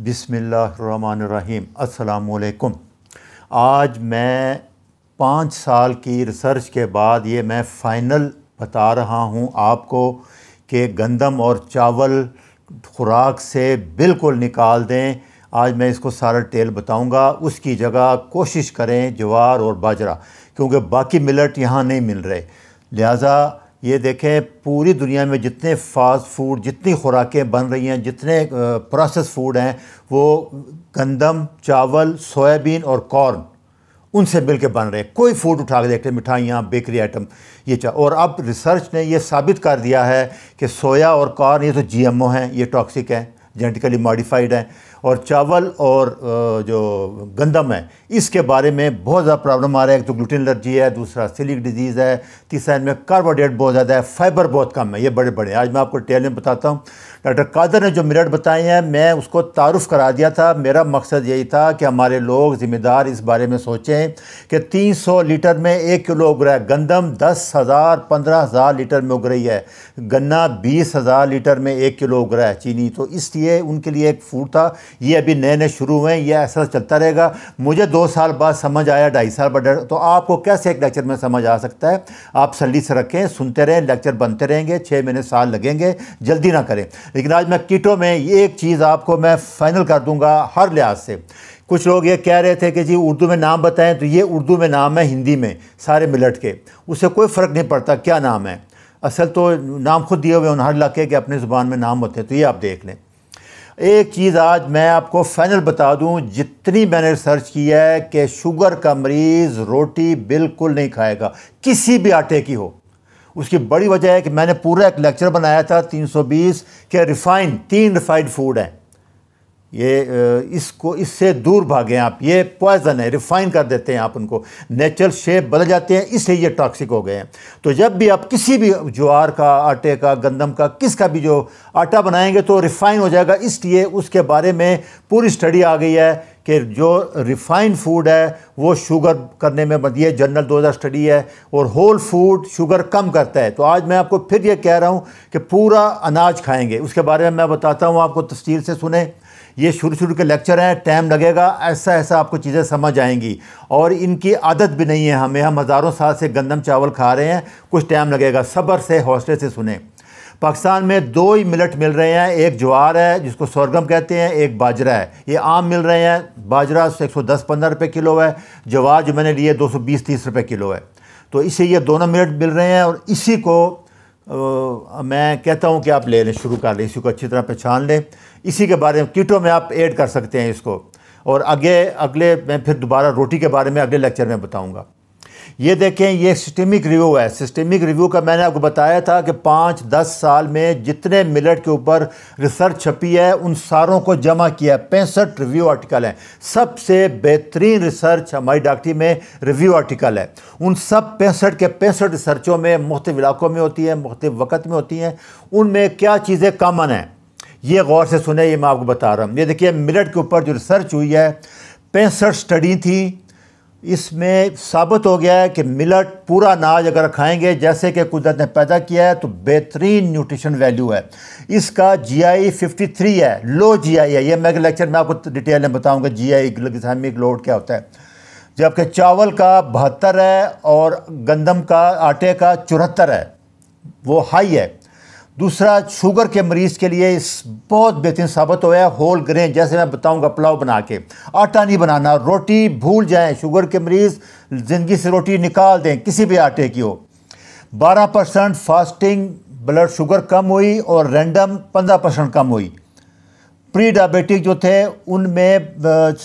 बिसमीम् अल्लाम आज मैं पाँच साल की रिसर्च के बाद ये मैं फ़ाइनल बता रहा हूँ आपको कि गंदम और चावल खुराक से बिल्कुल निकाल दें आज मैं इसको सारा टेल बताऊंगा उसकी जगह कोशिश करें ज्वार और बाजरा क्योंकि बाकी मिलट यहाँ नहीं मिल रहे लिहाजा ये देखें पूरी दुनिया में जितने फास्ट फूड जितनी खुराकें बन रही हैं जितने प्रोसेस फूड हैं वो गंदम चावल सोयाबीन और कॉर्न उनसे मिल के बन रहे हैं कोई फूड उठा के देखते हैं मिठाइयाँ बेकरी आइटम ये चा और अब रिसर्च ने ये साबित कर दिया है कि सोया और कॉर्न ये तो जीएमओ हैं ये टॉक्सिक हैं जेनेटिकली मॉडिफाइड हैं और चावल और जो गंदम है इसके बारे में बहुत ज़्यादा प्रॉब्लम आ रहा है एक तो ग्लूटेन एलर्जी है दूसरा सिलिक डिजीज़ है तीसरा इनमें कार्बोहाइड्रेट बहुत ज़्यादा है फाइबर बहुत कम है ये बड़े बड़े आज मैं आपको डिटेल में बताता हूँ डॉक्टर कादर ने जो मिनट बताए हैं मैं उसको तारुफ करा दिया था मेरा मकसद यही था कि हमारे लोग ज़िम्मेदार इस बारे में सोचें कि 300 लीटर में एक किलो उग रहा है गंदम दस हज़ार पंद्रह हज़ार लीटर में उग रही है गन्ना बीस हज़ार लीटर में एक किलो उग रहा है चीनी तो इसलिए उनके लिए एक फूड था ये अभी नए नए शुरू हुए हैं ये ऐसा चलता रहेगा मुझे दो साल बाद समझ आया ढाई साल बाद तो आपको कैसे एक लेक्चर में समझ आ सकता है आप सली से रखें सुनते रहें लेक्चर बनते रहेंगे छः महीने साल लगेंगे जल्दी ना करें लेकिन आज मैं किटों में ये एक चीज़ आपको मैं फ़ाइनल कर दूँगा हर लिहाज से कुछ लोग ये कह रहे थे कि जी उर्दू में नाम बताएं तो ये उर्दू में नाम है हिंदी में सारे मिलट के उससे कोई फ़र्क नहीं पड़ता क्या नाम है असल तो नाम खुद दिए हुए उन हर इलाके के अपने ज़ुबान में नाम होते हैं तो ये आप देख लें एक चीज़ आज मैं आपको फाइनल बता दूं जितनी मैंने रिसर्च की है कि शुगर का मरीज़ रोटी बिल्कुल नहीं खाएगा किसी भी आटे की हो उसकी बड़ी वजह है कि मैंने पूरा एक लेक्चर बनाया था 320 के रिफ़ाइंड तीन रिफ़ाइंड फूड हैं ये इसको इससे दूर भागें आप ये पॉइज़न है रिफ़ाइन कर देते हैं आप उनको नेचुरल शेप बदल जाते हैं इसलिए ये टॉक्सिक हो गए हैं तो जब भी आप किसी भी ज्वार का आटे का गंदम का किसका भी जो आटा बनाएंगे तो रिफ़ाइन हो जाएगा इसलिए उसके बारे में पूरी स्टडी आ गई है कि जो रिफ़ाइंड फूड है वो शुगर करने में मदी है जनरल हज़ार स्टडी है और होल फूड शुगर कम करता है तो आज मैं आपको फिर ये कह रहा हूँ कि पूरा अनाज खाएंगे उसके बारे में मैं बताता हूँ आपको तफसील से सुने ये शुरू शुरू के लेक्चर हैं टाइम लगेगा ऐसा ऐसा आपको चीज़ें समझ आएंगी और इनकी आदत भी नहीं है हमें हम हज़ारों साल से गंदम चावल खा रहे हैं कुछ टाइम लगेगा सब्र से हौसले से सुने पाकिस्तान में दो ही मिलट मिल रहे हैं एक ज्वार है जिसको सोरगम कहते हैं एक बाजरा है ये आम मिल रहे हैं बाजरा एक सौ दस पंद्रह रुपये किलो है ज्वार जो मैंने लिए दो सौ बीस तीस रुपये किलो है तो इसे ये दोनों मिलट मिल रहे हैं और इसी को मैं कहता हूँ कि आप ले लें शुरू कर लें इसी को अच्छी तरह पहचान लें इसी के बारे में कीटों में आप ऐड कर सकते हैं इसको और आगे अगले मैं फिर दोबारा रोटी के बारे में अगले लेक्चर में बताऊँगा ये देखें ये सिस्टमिक रिव्यू है सिस्टमिक रिव्यू का मैंने आपको बताया था कि पाँच दस साल में जितने मिलट के ऊपर रिसर्च छपी है उन सारों को जमा किया पैंसठ रिव्यू आर्टिकल हैं सबसे बेहतरीन रिसर्च हमारी डॉक्टरी में रिव्यू आर्टिकल है उन सब पैंसठ के पैंसठ रिसर्चों में मुख्त इलाकों में होती है मुख्त वक़्त में होती हैं उनमें क्या चीज़ें कामन हैं ये गौर से सुने ये मैं आपको बता रहा हूँ ये देखिए मिलट के ऊपर जो रिसर्च हुई है पैंसठ स्टडी थी इसमें साबित हो गया है कि मिलट पूरा अनाज अगर खाएंगे जैसे कि कुदरत ने पैदा किया है तो बेहतरीन न्यूट्रिशन वैल्यू है इसका जीआई 53 है लो जीआई है ये मैं लेक्चर में आपको डिटेल में बताऊंगा जीआई आई लोड क्या होता है जबकि चावल का बहत्तर है और गंदम का आटे का चौहत्तर है वो हाई है दूसरा शुगर के मरीज़ के लिए इस बहुत बेहतरीन साबित हो गया होल ग्रेन जैसे मैं बताऊंगा पुलाव बना के आटा नहीं बनाना रोटी भूल जाएं शुगर के मरीज़ ज़िंदगी से रोटी निकाल दें किसी भी आटे की हो 12 परसेंट फास्टिंग ब्लड शुगर कम हुई और रैंडम 15 परसेंट कम हुई प्री डायबिटिक जो थे उनमें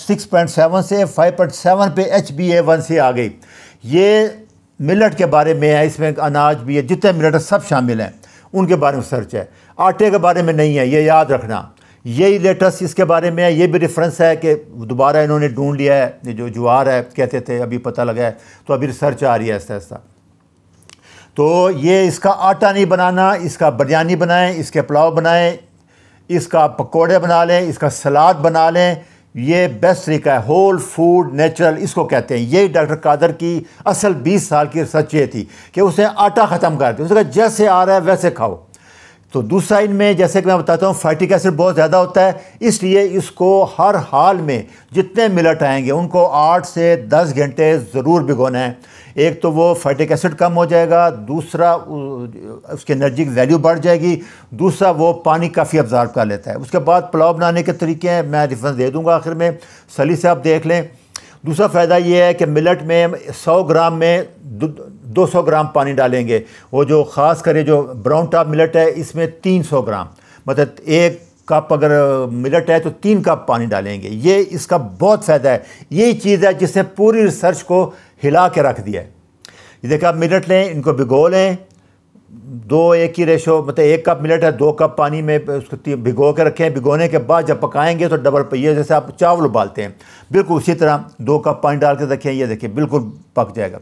सेवन से सेवन पे एच बी ए वन से आ गई ये मिलट के बारे में है इसमें अनाज भी है जितने मिलट सब शामिल हैं उनके बारे में सर्च है आटे के बारे में नहीं है ये याद रखना यही लेटेस्ट इसके बारे में है ये भी रेफरेंस है कि दोबारा इन्होंने ढूंढ लिया है ये जो जुआर है कहते थे अभी पता लगा है तो अभी रिसर्च आ रही है ऐसा ऐसा तो ये इसका आटा नहीं बनाना इसका बिरयानी बनाएं इसके पुलाव बनाएं इसका पकोड़े बना लें इसका सलाद बना लें ये बेस्ट तरीका है होल फूड नेचुरल इसको कहते हैं यही डॉक्टर कादर की असल 20 साल की रिसर्च ये थी कि उसने आटा ख़त्म कर दिया उसने कहा जैसे आ रहा है वैसे खाओ तो दूसरा इनमें जैसे कि मैं बताता हूँ फैटिक एसिड बहुत ज़्यादा होता है इसलिए इसको हर हाल में जितने मिलट आएंगे उनको आठ से दस घंटे ज़रूर भिगोना है एक तो वो फैटिक एसिड कम हो जाएगा दूसरा उसकी एनर्जी की वैल्यू बढ़ जाएगी दूसरा वो पानी काफ़ी ऑब्ज़ार्व कर लेता है उसके बाद पुलाव बनाने के तरीके हैं मैं रिफरेंस दे दूँगा आखिर में सली से आप देख लें दूसरा फ़ायदा ये है कि मिलट में 100 ग्राम में दो सौ ग्राम पानी डालेंगे और जो ख़ास करें जो ब्राउन टॉप मिलट है इसमें 300 ग्राम मतलब एक कप अगर मिलट है तो तीन कप पानी डालेंगे ये इसका बहुत फ़ायदा है यही चीज़ है जिसने पूरी रिसर्च को हिला के रख दिया है देखा मिलट लें इनको भिगो लें दो एक ही रेशो मतलब एक कप मिलेट है दो कप पानी में उसको भिगो के रखें भिगोने के बाद जब पकाएंगे तो डबल ये जैसे आप चावल उबालते हैं बिल्कुल उसी तरह दो कप पानी डाल के रखें ये देखें बिल्कुल पक जाएगा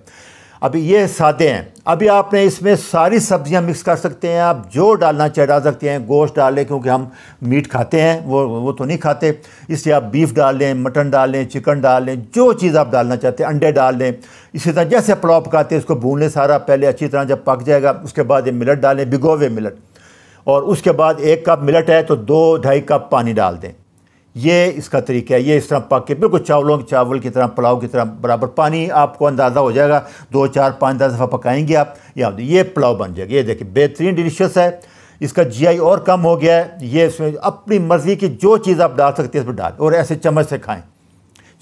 अभी ये सादे हैं अभी आपने इसमें सारी सब्जियां मिक्स कर सकते हैं आप जो डालना चाहे डाल सकते हैं गोश्त डाल लें क्योंकि हम मीट खाते हैं वो वो तो नहीं खाते इसलिए आप बीफ डाल लें मटन डाल लें चिकन डाल लें जो चीज़ आप डालना चाहते हैं अंडे डाल लें इसी तरह जैसे पुलाव पकाते हैं इसको भून लें सारा पहले अच्छी तरह जब पक जाएगा उसके बाद ये मिलट डालें भिगो हुए मिलट और उसके बाद एक कप मिलट है तो दो ढाई कप पानी डाल दें ये इसका तरीका है ये इस तरह पक के बिल्कुल चावलों चावल की तरह पुलाव की तरह बराबर पानी आपको अंदाज़ा हो जाएगा दो चार पाँच दस दफ़ा पकाएंगे आप या तो ये पुलाव बन जाएगा ये देखिए बेहतरीन डिलीशियस है इसका जीआई और कम हो गया है ये इसमें अपनी मर्ज़ी की जो चीज़ आप डाल सकते हैं इसमें डाल और ऐसे चम्मच से खाएँ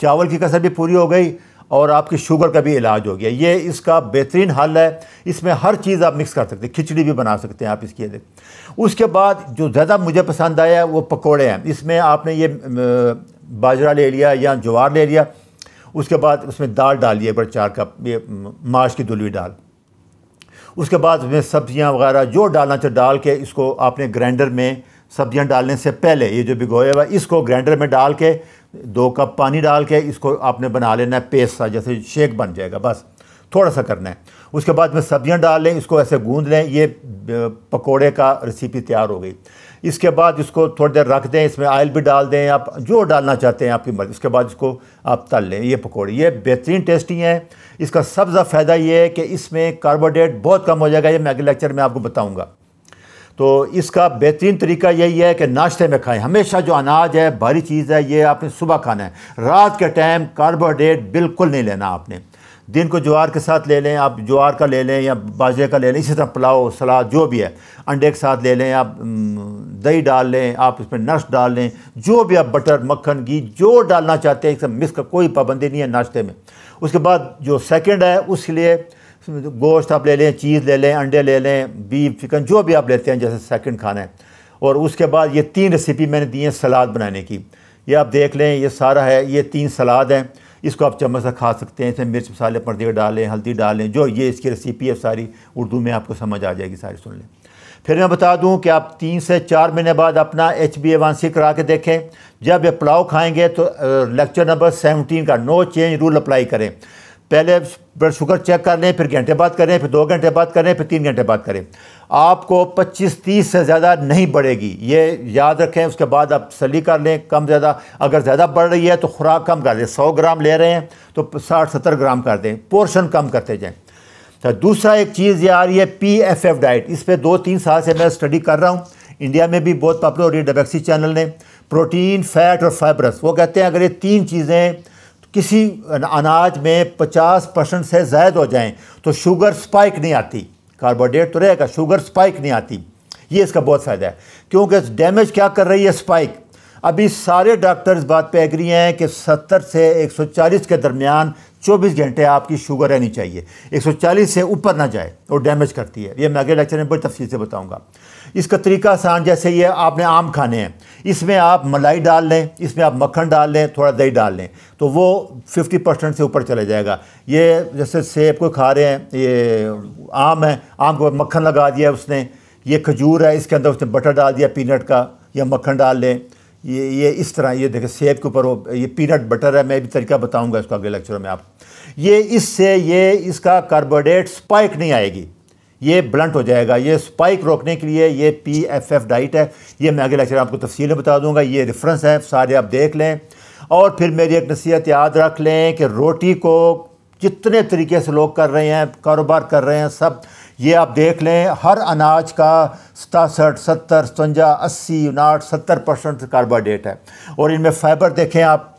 चावल की कसर भी पूरी हो गई और आपकी शुगर का भी इलाज हो गया ये इसका बेहतरीन हल है इसमें हर चीज़ आप मिक्स कर सकते हैं खिचड़ी भी बना सकते हैं आप इसके लिए उसके बाद जो ज़्यादा मुझे पसंद आया वो पकोड़े हैं इसमें आपने ये बाजरा ले लिया या जवार ले लिया उसके बाद उसमें दाल डालिए बड़े चार कप ये माश की दुलवी डाल उसके बाद उसमें सब्ज़ियाँ वगैरह जो डालना चाहे डाल के इसको आपने ग्राइंडर में सब्ज़ियाँ डालने से पहले ये जो भिगोया हुआ इसको ग्राइंडर में डाल के दो कप पानी डाल के इसको आपने बना लेना है पेस्ट सा जैसे शेक बन जाएगा बस थोड़ा सा करना है उसके बाद में सब्जियां डाल लें इसको ऐसे गूंद लें ये पकोड़े का रेसिपी तैयार हो गई इसके बाद इसको थोड़ी देर रख दें इसमें आयल भी डाल दें आप जो डालना चाहते हैं आपकी मर्ज़ी उसके बाद इसको आप तल लें ये पकौड़े ये बेहतरीन टेस्टी हैं इसका सबसे फ़ायदा ये है कि इसमें कार्बोडेट बहुत कम हो जाएगा ये मैं अगले लेक्चर में आपको बताऊँगा तो इसका बेहतरीन तरीका यही है कि नाश्ते में खाएं हमेशा जो अनाज है भारी चीज़ है ये आपने सुबह खाना है रात के टाइम कार्बोहाइड्रेट बिल्कुल नहीं लेना आपने दिन को ज्वार के साथ ले लें आप ज्वार का ले लें या बाजरे का ले लें इसी तरह पुलाव सलाद जो भी है अंडे के साथ ले लें आप दही डाल लें आप इसमें नर्स डाल लें जो भी आप बटर मक्खन घी जो डालना चाहते हैं इसमें मिस का कोई पाबंदी नहीं है नाश्ते में उसके बाद जो सेकंड है उसके लिए तो गोश्त आप ले लें चीज़ ले लें अंडे ले लें बीफ चिकन जो भी आप लेते हैं जैसे सेकंड खाना है और उसके बाद ये तीन रेसिपी मैंने दी है सलाद बनाने की ये आप देख लें ये सारा है ये तीन सलाद हैं इसको आप चम्मच से खा सकते हैं इसमें मिर्च मसाले पड़ती डालें हल्दी डालें जो ये इसकी रेसिपी है सारी उर्दू में आपको समझ आ जाएगी सारी सुन लें फिर मैं बता दूं कि आप तीन से चार महीने बाद अपना H B A one C करा के देखें जब ये पुलाव खाएंगे तो लेक्चर नंबर सेवनटीन का नो चेंज रूल अप्लाई करें पहले ब्लड शुगर चेक कर लें फिर घंटे बाद करें फिर दो घंटे बाद करें फिर तीन घंटे बाद करें आपको 25-30 से ज़्यादा नहीं बढ़ेगी ये याद रखें उसके बाद आप सली कर लें कम ज़्यादा अगर ज़्यादा बढ़ रही है तो खुराक कम कर दें 100 ग्राम ले रहे हैं तो 60-70 ग्राम कर दें पोर्शन कम करते जाएँ तो दूसरा एक चीज़ यार ये पी एफ एफ डाइट इस पर दो तीन साल से मैं स्टडी कर रहा हूँ इंडिया में भी बहुत पॉपुलर हो रही है डबैक्सी चैनल ने प्रोटीन फैट और फाइबरस वो कहते हैं अगर ये तीन चीज़ें किसी अनाज में 50 परसेंट से ज़ायद हो जाएं तो शुगर स्पाइक नहीं आती कार्बोहाइड्रेट तो रहेगा शुगर स्पाइक नहीं आती ये इसका बहुत फ़ायदा है क्योंकि डैमेज क्या कर रही है स्पाइक अभी सारे डॉक्टर इस बात पे एग्री हैं कि 70 से 140 के दरमियान 24 घंटे आपकी शुगर रहनी चाहिए 140 से ऊपर ना जाए और डैमेज करती है ये मैं अगले लेक्चर में बड़ी तफसील से बताऊँगा इसका तरीका आसान जैसे ये आपने आम खाने हैं इसमें आप मलाई डाल लें इसमें आप मक्खन डाल लें थोड़ा दही डाल लें तो वो 50 परसेंट से ऊपर चले जाएगा ये जैसे सेब को खा रहे हैं ये आम है आम को मक्खन लगा दिया उसने ये खजूर है इसके अंदर उसने बटर डाल दिया पीनट का या मक्खन डाल लें ये ये इस तरह ये देखें सेब के ऊपर वो ये पीनट बटर है मैं भी तरीका बताऊँगा इसको अगले लेक्चर में आप ये इससे ये इसका कार्बोडेट स्पाइक नहीं आएगी ये ब्लंट हो जाएगा ये स्पाइक रोकने के लिए ये पी एफ एफ डाइट है ये मैं अगले लेक्चर आपको तफसील में बता दूंगा ये रेफरेंस है सारे आप देख लें और फिर मेरी एक नसीहत याद रख लें कि रोटी को जितने तरीके से लोग कर रहे हैं कारोबार कर रहे हैं सब ये आप देख लें हर अनाज का सतासठ सत्तर सतवंजा अस्सी उनाहठ सत्तर परसेंट कार्बोहाइड्रेट है और इनमें फ़ाइबर देखें आप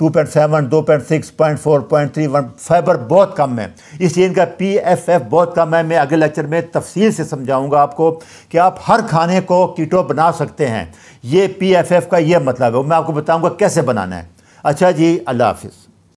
टू पॉइंट सेवन दो point six point four point three one fibre बहुत कम है इसलिए इनका पी एफ एफ बहुत कम है मैं अगले लेक्चर में तफसील से समझाऊंगा आपको कि आप हर खाने को कीटो बना सकते हैं ये पी एफ एफ का यह मतलब है मैं आपको बताऊँगा कैसे बनाना है अच्छा जी अल्लाह हाफिज़